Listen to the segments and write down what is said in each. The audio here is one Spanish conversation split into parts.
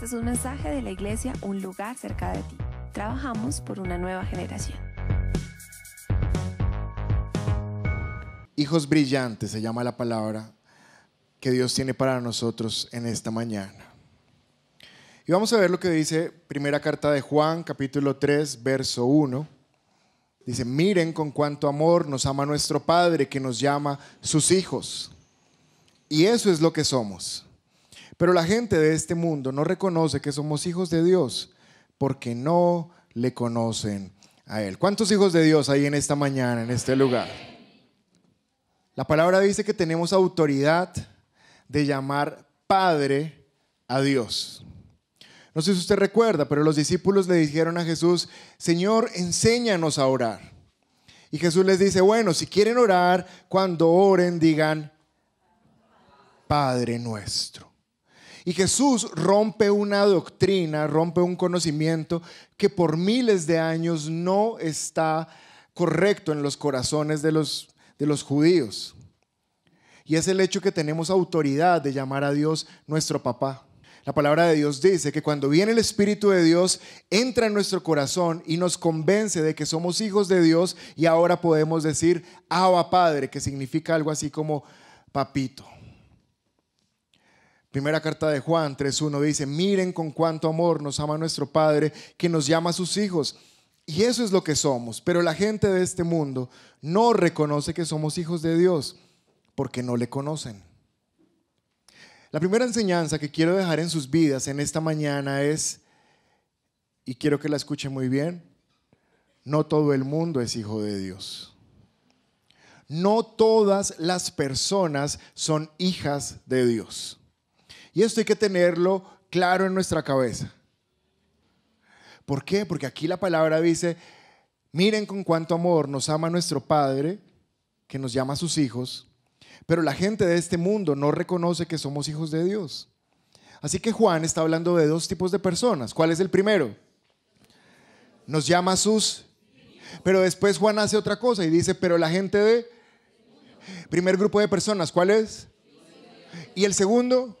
Este es un mensaje de la iglesia Un lugar cerca de ti. Trabajamos por una nueva generación. Hijos brillantes se llama la palabra que Dios tiene para nosotros en esta mañana. Y vamos a ver lo que dice primera carta de Juan, capítulo 3, verso 1. Dice, miren con cuánto amor nos ama nuestro Padre que nos llama sus hijos. Y eso es lo que somos. Pero la gente de este mundo no reconoce que somos hijos de Dios porque no le conocen a Él. ¿Cuántos hijos de Dios hay en esta mañana, en este lugar? La palabra dice que tenemos autoridad de llamar Padre a Dios. No sé si usted recuerda, pero los discípulos le dijeron a Jesús, Señor, enséñanos a orar. Y Jesús les dice, bueno, si quieren orar, cuando oren digan, Padre nuestro. Y Jesús rompe una doctrina, rompe un conocimiento que por miles de años no está correcto en los corazones de los, de los judíos. Y es el hecho que tenemos autoridad de llamar a Dios nuestro papá. La palabra de Dios dice que cuando viene el Espíritu de Dios, entra en nuestro corazón y nos convence de que somos hijos de Dios y ahora podemos decir Abba Padre, que significa algo así como papito. Primera carta de Juan 3.1 dice, miren con cuánto amor nos ama nuestro Padre que nos llama a sus hijos. Y eso es lo que somos. Pero la gente de este mundo no reconoce que somos hijos de Dios porque no le conocen. La primera enseñanza que quiero dejar en sus vidas en esta mañana es, y quiero que la escuchen muy bien, no todo el mundo es hijo de Dios. No todas las personas son hijas de Dios. Y esto hay que tenerlo claro en nuestra cabeza. ¿Por qué? Porque aquí la palabra dice, miren con cuánto amor nos ama nuestro Padre, que nos llama a sus hijos, pero la gente de este mundo no reconoce que somos hijos de Dios. Así que Juan está hablando de dos tipos de personas. ¿Cuál es el primero? Nos llama a sus... Pero después Juan hace otra cosa y dice, pero la gente de... Primer grupo de personas, ¿cuál es? Y el segundo,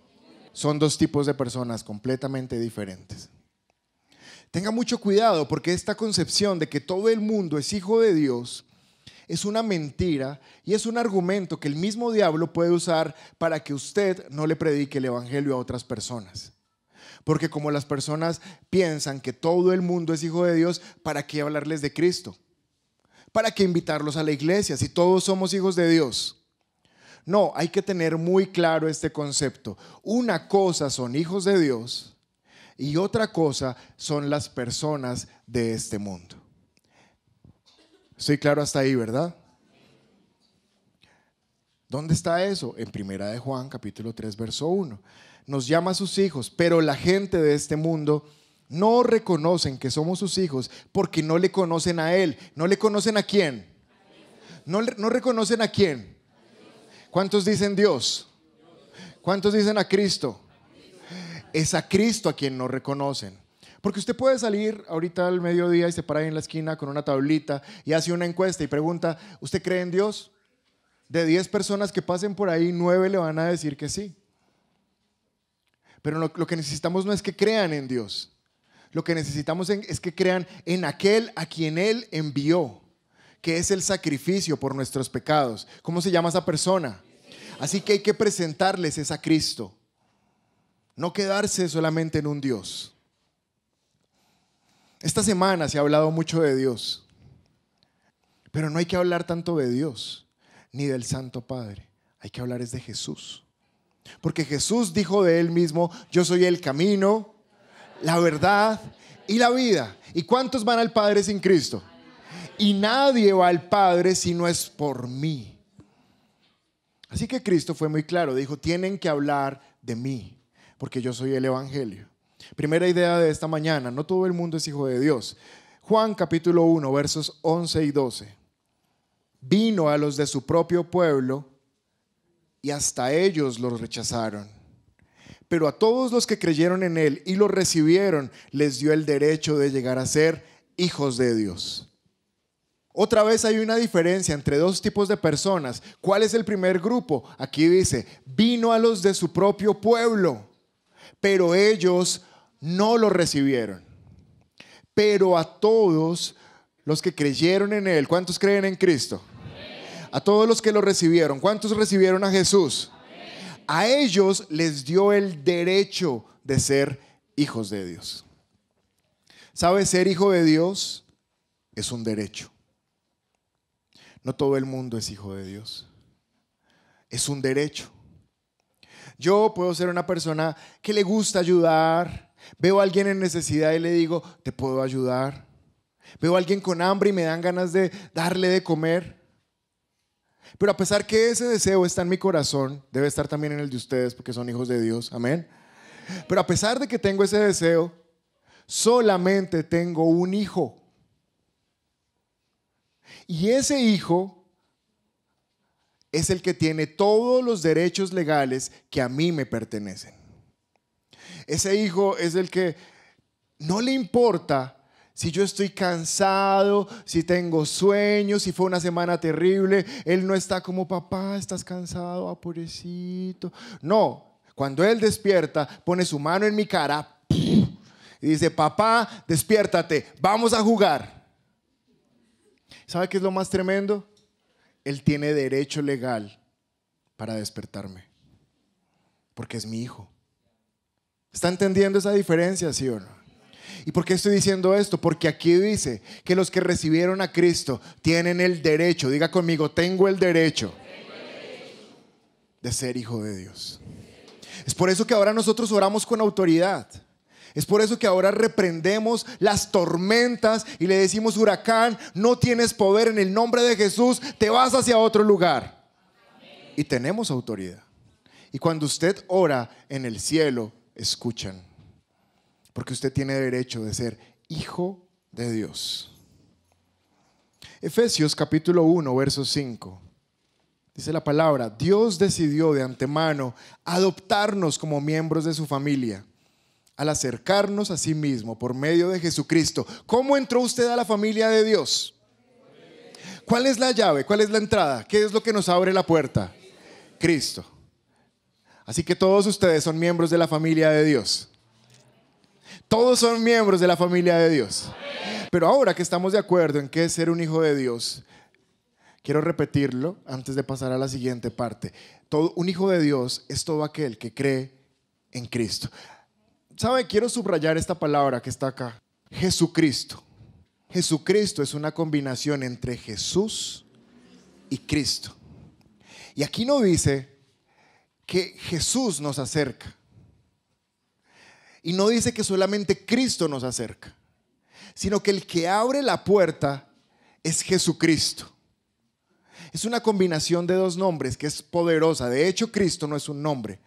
son dos tipos de personas completamente diferentes. Tenga mucho cuidado porque esta concepción de que todo el mundo es hijo de Dios es una mentira y es un argumento que el mismo diablo puede usar para que usted no le predique el Evangelio a otras personas. Porque como las personas piensan que todo el mundo es hijo de Dios, ¿para qué hablarles de Cristo? ¿Para qué invitarlos a la iglesia si todos somos hijos de Dios? No, hay que tener muy claro este concepto. Una cosa son hijos de Dios y otra cosa son las personas de este mundo. Estoy claro hasta ahí, ¿verdad? ¿Dónde está eso? En Primera de Juan, capítulo 3, verso 1. Nos llama a sus hijos, pero la gente de este mundo no reconocen que somos sus hijos porque no le conocen a Él. ¿No le conocen a quién? ¿No, no reconocen a quién? ¿Cuántos dicen Dios? ¿Cuántos dicen a Cristo? Es a Cristo a quien no reconocen. Porque usted puede salir ahorita al mediodía y se para ahí en la esquina con una tablita y hace una encuesta y pregunta, ¿usted cree en Dios? De 10 personas que pasen por ahí, 9 le van a decir que sí. Pero lo que necesitamos no es que crean en Dios. Lo que necesitamos es que crean en aquel a quien Él envió que es el sacrificio por nuestros pecados. ¿Cómo se llama esa persona? Así que hay que presentarles es a Cristo. No quedarse solamente en un Dios. Esta semana se ha hablado mucho de Dios, pero no hay que hablar tanto de Dios ni del Santo Padre. Hay que hablar es de Jesús. Porque Jesús dijo de él mismo, yo soy el camino, la verdad y la vida. ¿Y cuántos van al Padre sin Cristo? y nadie va al Padre si no es por mí. Así que Cristo fue muy claro, dijo, tienen que hablar de mí, porque yo soy el Evangelio. Primera idea de esta mañana, no todo el mundo es hijo de Dios. Juan capítulo 1, versos 11 y 12. Vino a los de su propio pueblo y hasta ellos los rechazaron. Pero a todos los que creyeron en él y lo recibieron, les dio el derecho de llegar a ser hijos de Dios. Otra vez hay una diferencia entre dos tipos de personas. ¿Cuál es el primer grupo? Aquí dice, vino a los de su propio pueblo, pero ellos no lo recibieron. Pero a todos los que creyeron en Él, ¿cuántos creen en Cristo? A todos los que lo recibieron, ¿cuántos recibieron a Jesús? A ellos les dio el derecho de ser hijos de Dios. ¿Sabe? Ser hijo de Dios es un derecho. No todo el mundo es hijo de Dios. Es un derecho. Yo puedo ser una persona que le gusta ayudar. Veo a alguien en necesidad y le digo, te puedo ayudar. Veo a alguien con hambre y me dan ganas de darle de comer. Pero a pesar que ese deseo está en mi corazón, debe estar también en el de ustedes porque son hijos de Dios. Amén. Pero a pesar de que tengo ese deseo, solamente tengo un hijo. Y ese hijo es el que tiene todos los derechos legales que a mí me pertenecen. Ese hijo es el que no le importa si yo estoy cansado, si tengo sueños, si fue una semana terrible, él no está como papá, estás cansado, apurecito. Ah, no, cuando él despierta, pone su mano en mi cara y dice, papá, despiértate, vamos a jugar. ¿Sabe qué es lo más tremendo? Él tiene derecho legal para despertarme, porque es mi hijo. ¿Está entendiendo esa diferencia, sí o no? ¿Y por qué estoy diciendo esto? Porque aquí dice que los que recibieron a Cristo tienen el derecho, diga conmigo, tengo el derecho de ser hijo de Dios. Es por eso que ahora nosotros oramos con autoridad. Es por eso que ahora reprendemos las tormentas y le decimos, huracán, no tienes poder en el nombre de Jesús, te vas hacia otro lugar. Y tenemos autoridad. Y cuando usted ora en el cielo, escuchan. Porque usted tiene derecho de ser hijo de Dios. Efesios capítulo 1, verso 5. Dice la palabra, Dios decidió de antemano adoptarnos como miembros de su familia al acercarnos a sí mismo por medio de Jesucristo. ¿Cómo entró usted a la familia de Dios? ¿Cuál es la llave? ¿Cuál es la entrada? ¿Qué es lo que nos abre la puerta? Cristo. Así que todos ustedes son miembros de la familia de Dios. Todos son miembros de la familia de Dios. Pero ahora que estamos de acuerdo en qué es ser un hijo de Dios, quiero repetirlo antes de pasar a la siguiente parte. Todo, un hijo de Dios es todo aquel que cree en Cristo. ¿sabe? Quiero subrayar esta palabra que está acá. Jesucristo. Jesucristo es una combinación entre Jesús y Cristo. Y aquí no dice que Jesús nos acerca. Y no dice que solamente Cristo nos acerca, sino que el que abre la puerta es Jesucristo. Es una combinación de dos nombres que es poderosa. De hecho, Cristo no es un nombre,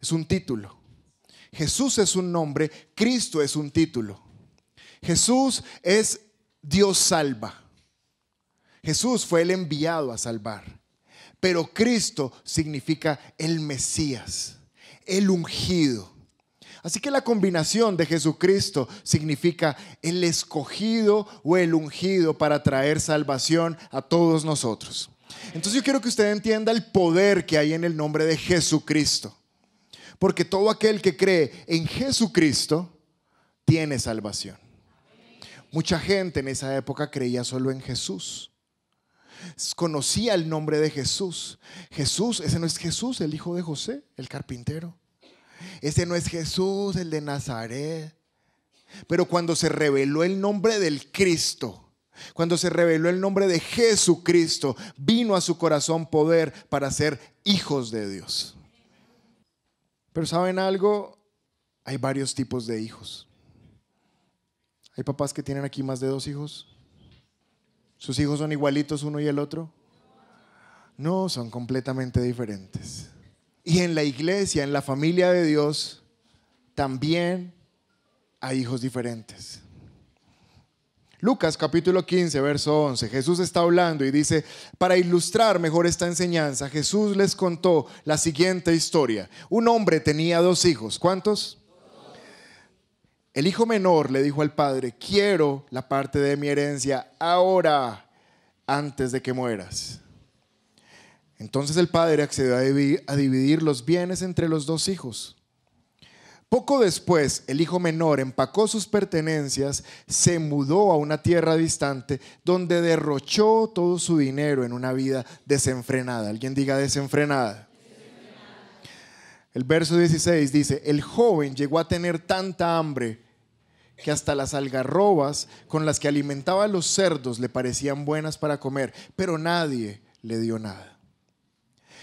es un título. Jesús es un nombre, Cristo es un título. Jesús es Dios salva. Jesús fue el enviado a salvar. Pero Cristo significa el Mesías, el ungido. Así que la combinación de Jesucristo significa el escogido o el ungido para traer salvación a todos nosotros. Entonces yo quiero que usted entienda el poder que hay en el nombre de Jesucristo. Porque todo aquel que cree en Jesucristo tiene salvación. Mucha gente en esa época creía solo en Jesús. Conocía el nombre de Jesús. Jesús, ese no es Jesús, el hijo de José, el carpintero. Ese no es Jesús, el de Nazaret. Pero cuando se reveló el nombre del Cristo, cuando se reveló el nombre de Jesucristo, vino a su corazón poder para ser hijos de Dios. Pero ¿saben algo? Hay varios tipos de hijos. Hay papás que tienen aquí más de dos hijos. ¿Sus hijos son igualitos uno y el otro? No, son completamente diferentes. Y en la iglesia, en la familia de Dios, también hay hijos diferentes. Lucas capítulo 15, verso 11, Jesús está hablando y dice, para ilustrar mejor esta enseñanza, Jesús les contó la siguiente historia. Un hombre tenía dos hijos, ¿cuántos? El hijo menor le dijo al padre, quiero la parte de mi herencia ahora, antes de que mueras. Entonces el padre accedió a dividir los bienes entre los dos hijos. Poco después, el hijo menor empacó sus pertenencias, se mudó a una tierra distante, donde derrochó todo su dinero en una vida desenfrenada. Alguien diga desenfrenada. El verso 16 dice, el joven llegó a tener tanta hambre que hasta las algarrobas con las que alimentaba a los cerdos le parecían buenas para comer, pero nadie le dio nada.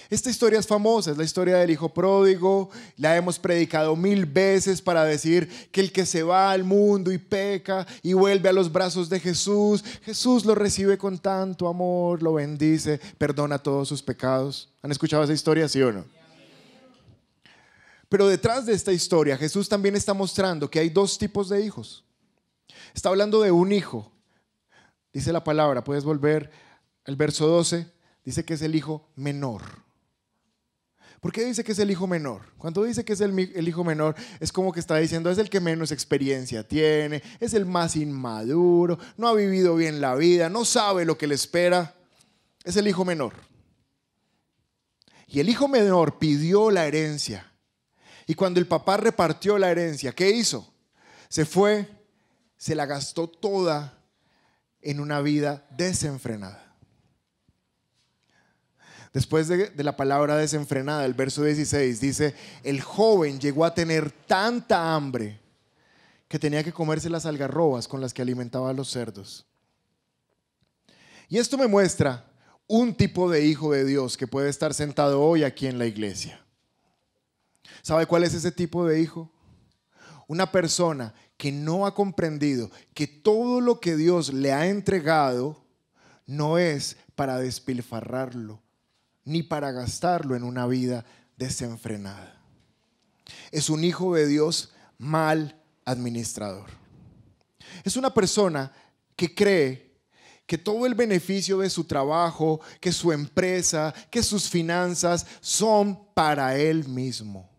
Esta historia es famosa, es la historia del hijo pródigo, la hemos predicado mil veces para decir que el que se va al mundo y peca y vuelve a los brazos de Jesús, Jesús lo recibe con tanto amor, lo bendice, perdona todos sus pecados. ¿Han escuchado esa historia, sí o no? Pero detrás de esta historia Jesús también está mostrando que hay dos tipos de hijos. Está hablando de un hijo. Dice la palabra, puedes volver al verso 12, dice que es el hijo menor. ¿Por qué dice que es el hijo menor? Cuando dice que es el, hijo menor, es como que está diciendo, es el que menos experiencia tiene, es el más inmaduro, no ha vivido bien la vida, no sabe lo que le espera. Es el hijo menor. Y el hijo menor pidió la herencia. Y cuando el papá repartió la herencia, ¿qué hizo? Se fue, se la gastó toda en una vida desenfrenada. Después de, la palabra desenfrenada, el verso 16 dice, el joven llegó a tener tanta hambre que tenía que comerse las algarrobas con las que alimentaba a los cerdos. Y esto me muestra un tipo de hijo de Dios que puede estar sentado hoy aquí en la iglesia. ¿Sabe cuál es ese tipo de hijo? Una persona que no ha comprendido que todo lo que Dios le ha entregado no es para despilfarrarlo, ni para gastarlo en una vida desenfrenada. Es un hijo de Dios mal administrador. Es una persona que cree que todo el beneficio de su trabajo, que su empresa, que sus finanzas son para él mismo.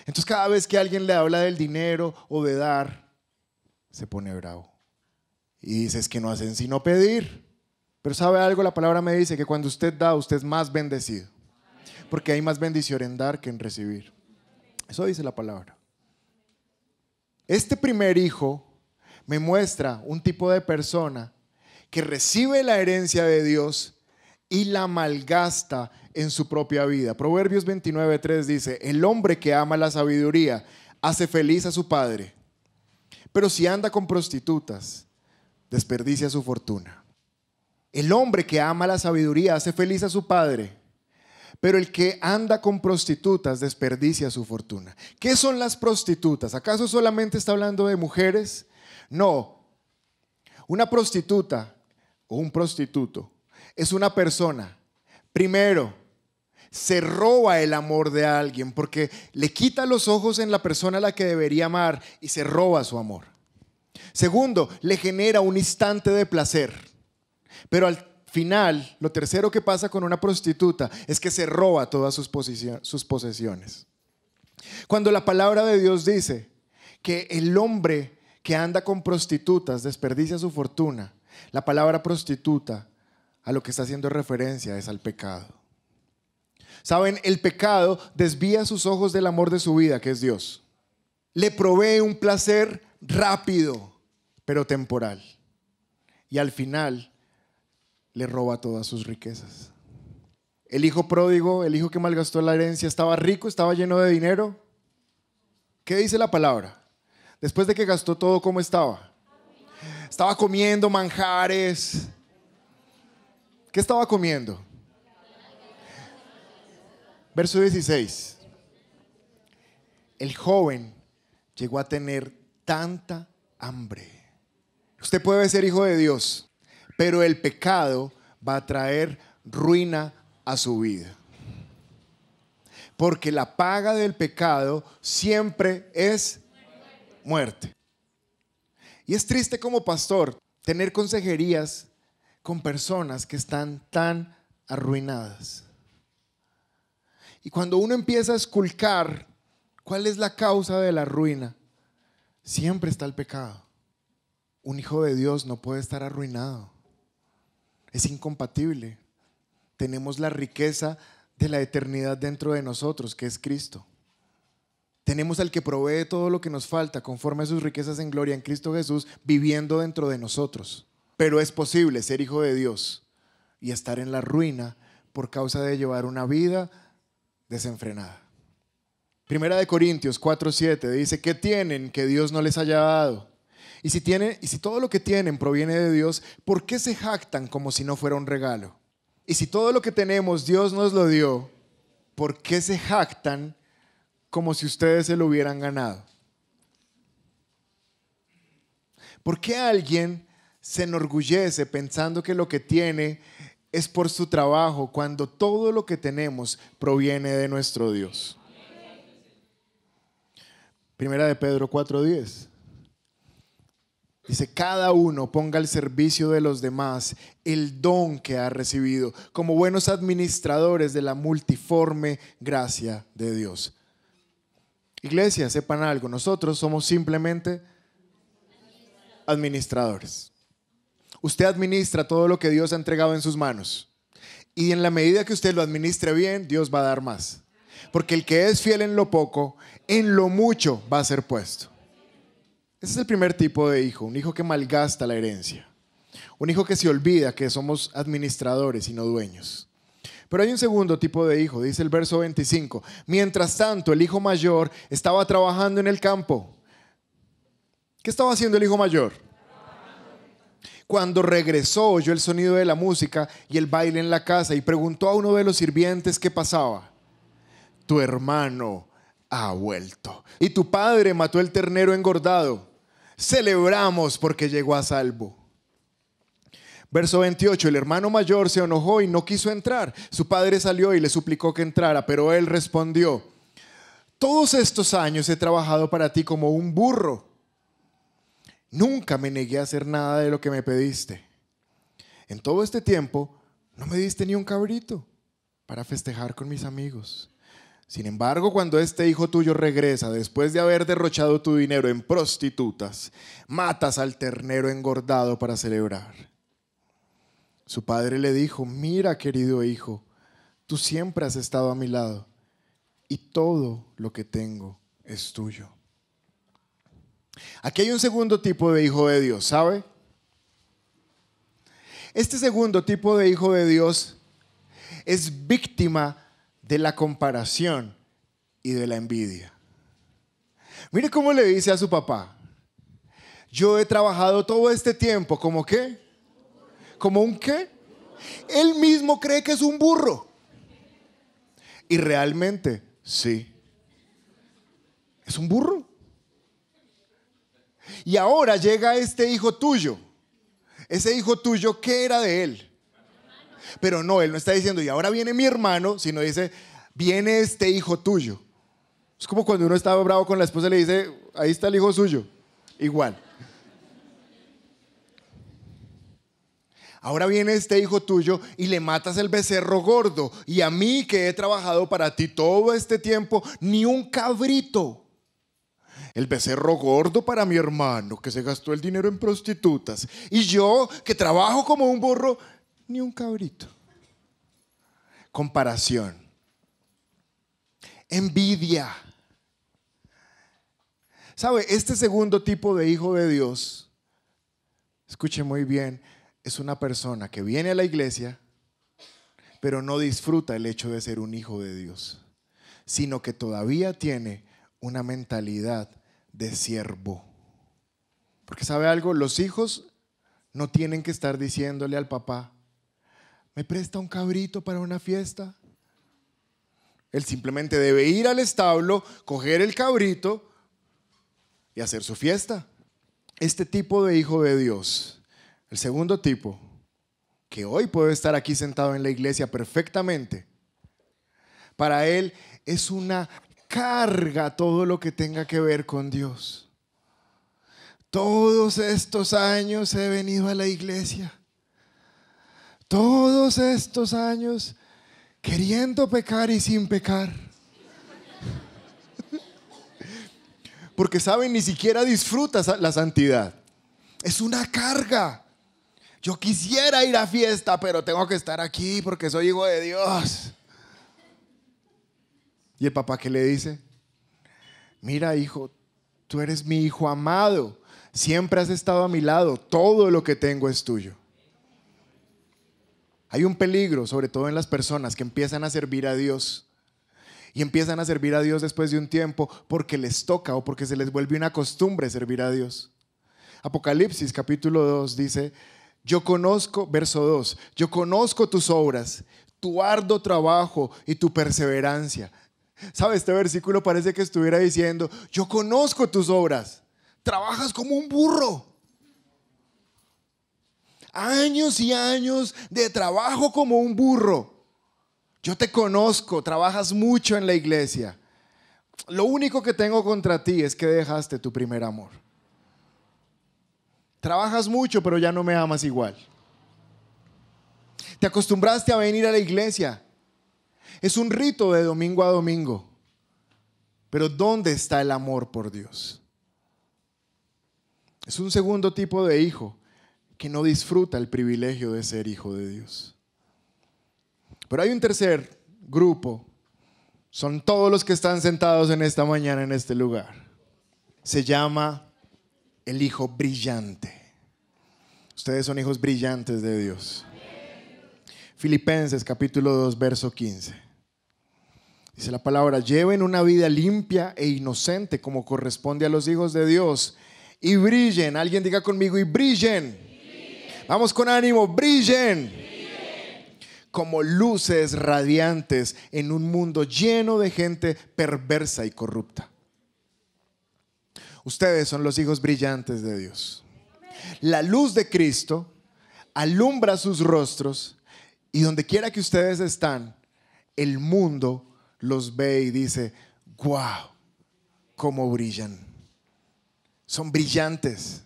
Entonces cada vez que alguien le habla del dinero o de dar, se pone bravo. Y dices que no hacen sino pedir. Pero sabe algo, la palabra me dice que cuando usted da, usted es más bendecido. Porque hay más bendición en dar que en recibir. Eso dice la palabra. Este primer hijo me muestra un tipo de persona que recibe la herencia de Dios y la malgasta en su propia vida. Proverbios 29.3 dice, el hombre que ama la sabiduría hace feliz a su padre, pero si anda con prostitutas, desperdicia su fortuna. El hombre que ama la sabiduría hace feliz a su padre, pero el que anda con prostitutas desperdicia su fortuna. ¿Qué son las prostitutas? ¿Acaso solamente está hablando de mujeres? No. Una prostituta o un prostituto es una persona, primero, se roba el amor de alguien porque le quita los ojos en la persona a la que debería amar y se roba su amor. Segundo, le genera un instante de placer. Pero al final, lo tercero que pasa con una prostituta es que se roba todas sus, sus posesiones. Cuando la palabra de Dios dice que el hombre que anda con prostitutas desperdicia su fortuna, la palabra prostituta a lo que está haciendo referencia es al pecado. Saben, el pecado desvía sus ojos del amor de su vida, que es Dios. Le provee un placer rápido, pero temporal. Y al final le roba todas sus riquezas. El hijo pródigo, el hijo que malgastó la herencia, estaba rico, estaba lleno de dinero. ¿Qué dice la palabra? Después de que gastó todo, ¿cómo estaba? Estaba comiendo manjares. ¿Qué estaba comiendo? Verso 16. El joven llegó a tener tanta hambre. Usted puede ser hijo de Dios, pero el pecado va a traer ruina a su vida. Porque la paga del pecado siempre es muerte. Y es triste como pastor tener consejerías con personas que están tan arruinadas. Y cuando uno empieza a esculcar cuál es la causa de la ruina, siempre está el pecado. Un hijo de Dios no puede estar arruinado. Es incompatible. Tenemos la riqueza de la eternidad dentro de nosotros, que es Cristo. Tenemos al que provee todo lo que nos falta conforme a sus riquezas en gloria en Cristo Jesús, viviendo dentro de nosotros. Pero es posible ser hijo de Dios y estar en la ruina por causa de llevar una vida desenfrenada. Primera de Corintios 4:7 dice, ¿qué tienen que Dios no les haya dado? Y si, y si todo lo que tienen proviene de Dios, ¿por qué se jactan como si no fuera un regalo? Y si todo lo que tenemos Dios nos lo dio, ¿por qué se jactan como si ustedes se lo hubieran ganado? ¿Por qué alguien se enorgullece pensando que lo que tiene es por su trabajo cuando todo lo que tenemos proviene de nuestro Dios? Primera de Pedro 4:10. Dice, cada uno ponga al servicio de los demás el don que ha recibido como buenos administradores de la multiforme gracia de Dios. Iglesia, sepan algo, nosotros somos simplemente administradores. Usted administra todo lo que Dios ha entregado en sus manos. Y en la medida que usted lo administre bien, Dios va a dar más. Porque el que es fiel en lo poco, en lo mucho va a ser puesto. Ese es el primer tipo de hijo, un hijo que malgasta la herencia, un hijo que se olvida que somos administradores y no dueños. Pero hay un segundo tipo de hijo, dice el verso 25. Mientras tanto, el hijo mayor estaba trabajando en el campo. ¿Qué estaba haciendo el hijo mayor? Cuando regresó oyó el sonido de la música y el baile en la casa y preguntó a uno de los sirvientes qué pasaba. Tu hermano ha vuelto y tu padre mató el ternero engordado. Celebramos porque llegó a salvo. Verso 28, el hermano mayor se enojó y no quiso entrar. Su padre salió y le suplicó que entrara, pero él respondió, todos estos años he trabajado para ti como un burro. Nunca me negué a hacer nada de lo que me pediste. En todo este tiempo no me diste ni un cabrito para festejar con mis amigos. Sin embargo, cuando este hijo tuyo regresa después de haber derrochado tu dinero en prostitutas, matas al ternero engordado para celebrar. Su padre le dijo, mira querido hijo, tú siempre has estado a mi lado y todo lo que tengo es tuyo. Aquí hay un segundo tipo de hijo de Dios, ¿sabe? Este segundo tipo de hijo de Dios es víctima de la comparación y de la envidia. Mire cómo le dice a su papá, yo he trabajado todo este tiempo como qué? Como un qué? Él mismo cree que es un burro. Y realmente, sí. Es un burro. Y ahora llega este hijo tuyo. Ese hijo tuyo, ¿qué era de él? Pero no, él no está diciendo, y ahora viene mi hermano, sino dice, viene este hijo tuyo. Es como cuando uno estaba bravo con la esposa y le dice, ahí está el hijo suyo. Igual. Ahora viene este hijo tuyo y le matas el becerro gordo. Y a mí que he trabajado para ti todo este tiempo, ni un cabrito. El becerro gordo para mi hermano que se gastó el dinero en prostitutas. Y yo que trabajo como un burro, ni un cabrito. Comparación. Envidia. ¿Sabe? Este segundo tipo de hijo de Dios, escuche muy bien, es una persona que viene a la iglesia, pero no disfruta el hecho de ser un hijo de Dios, sino que todavía tiene una mentalidad de siervo. Porque sabe algo, los hijos no tienen que estar diciéndole al papá, me presta un cabrito para una fiesta. Él simplemente debe ir al establo, coger el cabrito y hacer su fiesta. Este tipo de hijo de Dios, el segundo tipo, que hoy puede estar aquí sentado en la iglesia perfectamente, para él es una carga todo lo que tenga que ver con Dios. Todos estos años he venido a la iglesia todos estos años queriendo pecar y sin pecar. Porque saben, ni siquiera disfrutas la santidad. Es una carga. Yo quisiera ir a fiesta, pero tengo que estar aquí porque soy hijo de Dios. ¿Y el papá que le dice? Mira, hijo, tú eres mi hijo amado. Siempre has estado a mi lado. Todo lo que tengo es tuyo. Hay un peligro, sobre todo en las personas que empiezan a servir a Dios y empiezan a servir a Dios después de un tiempo porque les toca o porque se les vuelve una costumbre servir a Dios. Apocalipsis capítulo 2 dice, yo conozco, verso 2, yo conozco tus obras, tu arduo trabajo y tu perseverancia. ¿Sabes? Este versículo parece que estuviera diciendo, yo conozco tus obras, trabajas como un burro, años y años de trabajo como un burro. Yo te conozco, trabajas mucho en la iglesia. Lo único que tengo contra ti es que dejaste tu primer amor. Trabajas mucho, pero ya no me amas igual. Te acostumbraste a venir a la iglesia. Es un rito de domingo a domingo. Pero ¿dónde está el amor por Dios? Es un segundo tipo de hijo que no disfruta el privilegio de ser hijo de Dios. Pero hay un tercer grupo. Son todos los que están sentados en esta mañana en este lugar. Se llama el hijo brillante. Ustedes son hijos brillantes de Dios. Filipenses capítulo 2, verso 15. Dice la palabra, lleven una vida limpia e inocente como corresponde a los hijos de Dios y brillen. Alguien diga conmigo y brillen. Vamos con ánimo, brillen. Como luces radiantes en un mundo lleno de gente perversa y corrupta. Ustedes son los hijos brillantes de Dios. La luz de Cristo alumbra sus rostros y donde quiera que ustedes están, el mundo los ve y dice, wow, cómo brillan. Son brillantes.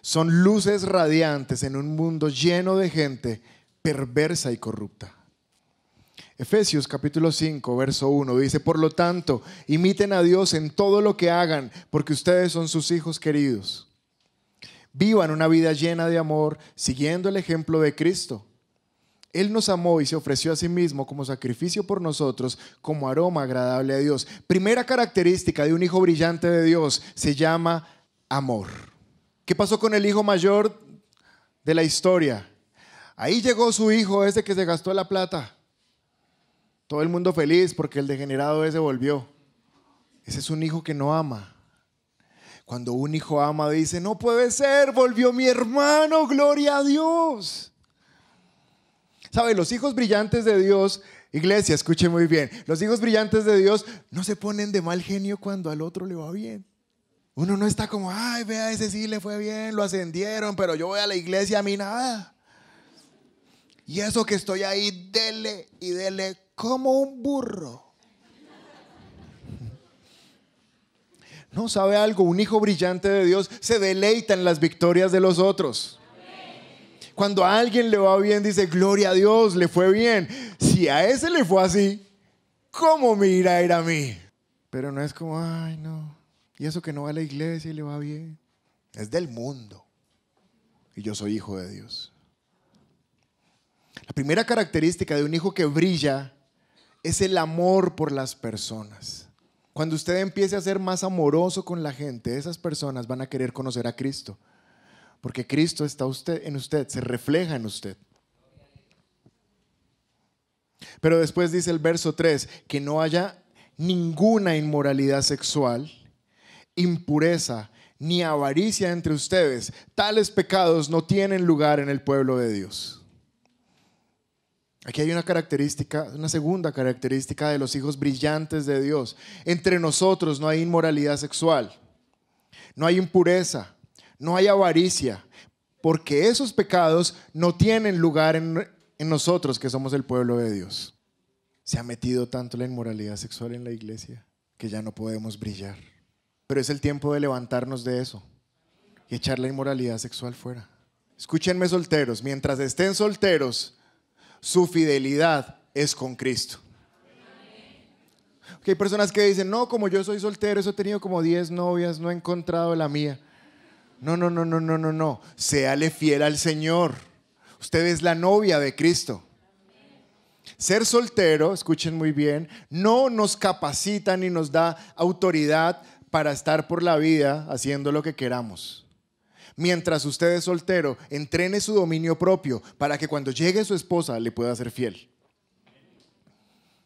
Son luces radiantes en un mundo lleno de gente perversa y corrupta. Efesios capítulo 5, verso 1 dice, por lo tanto, imiten a Dios en todo lo que hagan, porque ustedes son sus hijos queridos. Vivan una vida llena de amor, siguiendo el ejemplo de Cristo. Él nos amó y se ofreció a sí mismo como sacrificio por nosotros, como aroma agradable a Dios. Primera característica de un hijo brillante de Dios se llama amor. ¿Qué pasó con el hijo mayor de la historia? Ahí llegó su hijo ese que se gastó la plata. Todo el mundo feliz porque el degenerado ese volvió. Ese es un hijo que no ama. Cuando un hijo ama dice, no puede ser, volvió mi hermano, gloria a Dios. ¿Sabe? Los hijos brillantes de Dios, iglesia, escuche muy bien, los hijos brillantes de Dios no se ponen de mal genio cuando al otro le va bien. Uno no está como, ay, vea, ese sí le fue bien, lo ascendieron, pero yo voy a la iglesia, a mí nada. Y eso que estoy ahí, dele y dele como un burro. No sabe algo, un hijo brillante de Dios se deleita en las victorias de los otros. Cuando a alguien le va bien, dice, gloria a Dios, le fue bien. Si a ese le fue así, ¿cómo me irá ir a mí? Pero no es como, ay, no. Y eso que no va a la iglesia y le va bien, es del mundo. Y yo soy hijo de Dios. La primera característica de un hijo que brilla es el amor por las personas. Cuando usted empiece a ser más amoroso con la gente, esas personas van a querer conocer a Cristo, porque Cristo está usted, en usted, se refleja en usted. Pero después dice el verso 3, que no haya ninguna inmoralidad sexual, impureza, ni avaricia entre ustedes. Tales pecados no tienen lugar en el pueblo de Dios. Aquí hay una característica, una segunda característica de los hijos brillantes de Dios. Entre nosotros no hay inmoralidad sexual, no hay impureza, no hay avaricia, porque esos pecados no tienen lugar en, en nosotros que somos el pueblo de Dios. Se ha metido tanto la inmoralidad sexual en la iglesia que ya no podemos brillar. Pero es el tiempo de levantarnos de eso y echar la inmoralidad sexual fuera. Escúchenme solteros, mientras estén solteros, su fidelidad es con Cristo. hay personas que dicen, no, como yo soy soltero, eso he tenido como 10 novias, no he encontrado la mía. No, no, no, no, no, no, no. Séale fiel al Señor. Usted es la novia de Cristo. Ser soltero, escuchen muy bien, no nos capacita ni nos da autoridad para estar por la vida haciendo lo que queramos. Mientras usted es soltero, entrene su dominio propio para que cuando llegue su esposa le pueda ser fiel.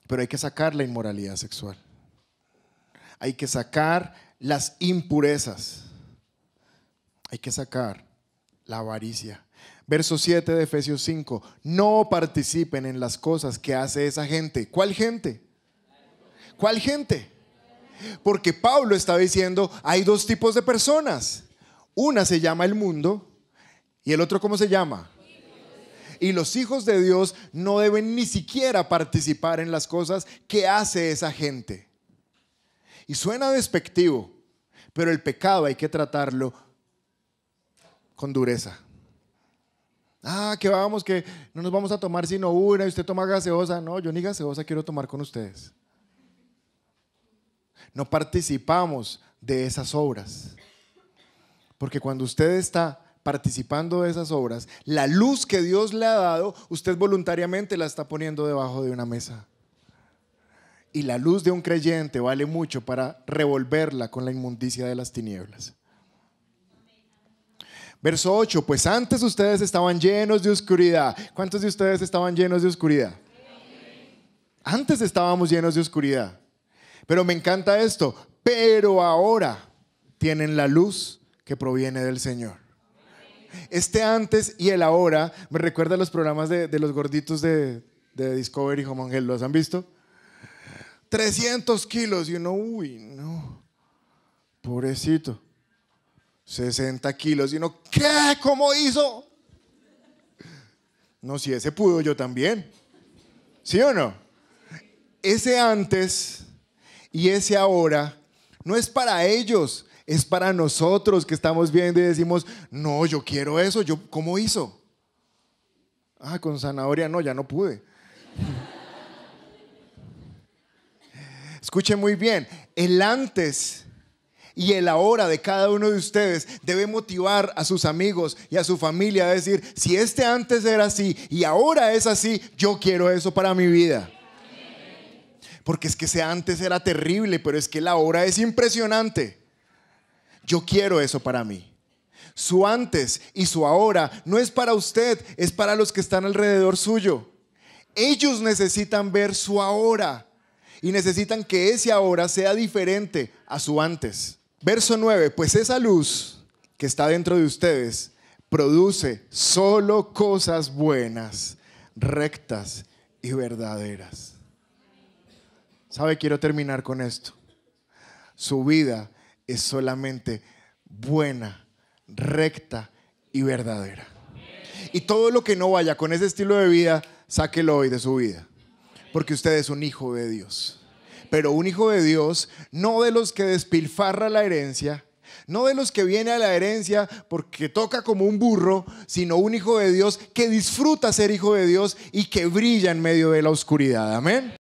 Pero hay que sacar la inmoralidad sexual. Hay que sacar las impurezas. Hay que sacar la avaricia. Verso 7 de Efesios 5. No participen en las cosas que hace esa gente. ¿Cuál gente? ¿Cuál gente? Porque Pablo está diciendo, hay dos tipos de personas. Una se llama el mundo y el otro, ¿cómo se llama? Y los hijos de Dios no deben ni siquiera participar en las cosas que hace esa gente. Y suena despectivo, pero el pecado hay que tratarlo con dureza. Ah, que vamos, que no nos vamos a tomar sino una y usted toma gaseosa. No, yo ni gaseosa quiero tomar con ustedes. No participamos de esas obras. Porque cuando usted está participando de esas obras, la luz que Dios le ha dado, usted voluntariamente la está poniendo debajo de una mesa. Y la luz de un creyente vale mucho para revolverla con la inmundicia de las tinieblas. Verso 8, pues antes ustedes estaban llenos de oscuridad. ¿Cuántos de ustedes estaban llenos de oscuridad? Antes estábamos llenos de oscuridad. Pero me encanta esto. Pero ahora tienen la luz que proviene del Señor. Este antes y el ahora me recuerda a los programas de, los gorditos de, de Discovery Home Angel. ¿Los han visto? 300 kilos y uno, uy, no, pobrecito. 60 kilos y uno, ¿qué? ¿Cómo hizo? No, si ese pudo yo también. ¿Sí o no? Ese antes y ese ahora no es para ellos, es para nosotros que estamos viendo y decimos, no, yo quiero eso, yo, ¿cómo hizo? Ah, con zanahoria no, ya no pude. Escuchen muy bien, el antes y el ahora de cada uno de ustedes debe motivar a sus amigos y a su familia a decir, si este antes era así y ahora es así, yo quiero eso para mi vida porque es que ese antes era terrible, pero es que la obra es impresionante. Yo quiero eso para mí. Su antes y su ahora no es para usted, es para los que están alrededor suyo. Ellos necesitan ver su ahora y necesitan que ese ahora sea diferente a su antes. Verso 9, pues esa luz que está dentro de ustedes produce solo cosas buenas, rectas y verdaderas. Sabe, quiero terminar con esto. Su vida es solamente buena, recta y verdadera. Y todo lo que no vaya con ese estilo de vida, sáquelo hoy de su vida. Porque usted es un hijo de Dios. Pero un hijo de Dios, no de los que despilfarra la herencia, no de los que viene a la herencia porque toca como un burro, sino un hijo de Dios que disfruta ser hijo de Dios y que brilla en medio de la oscuridad. Amén.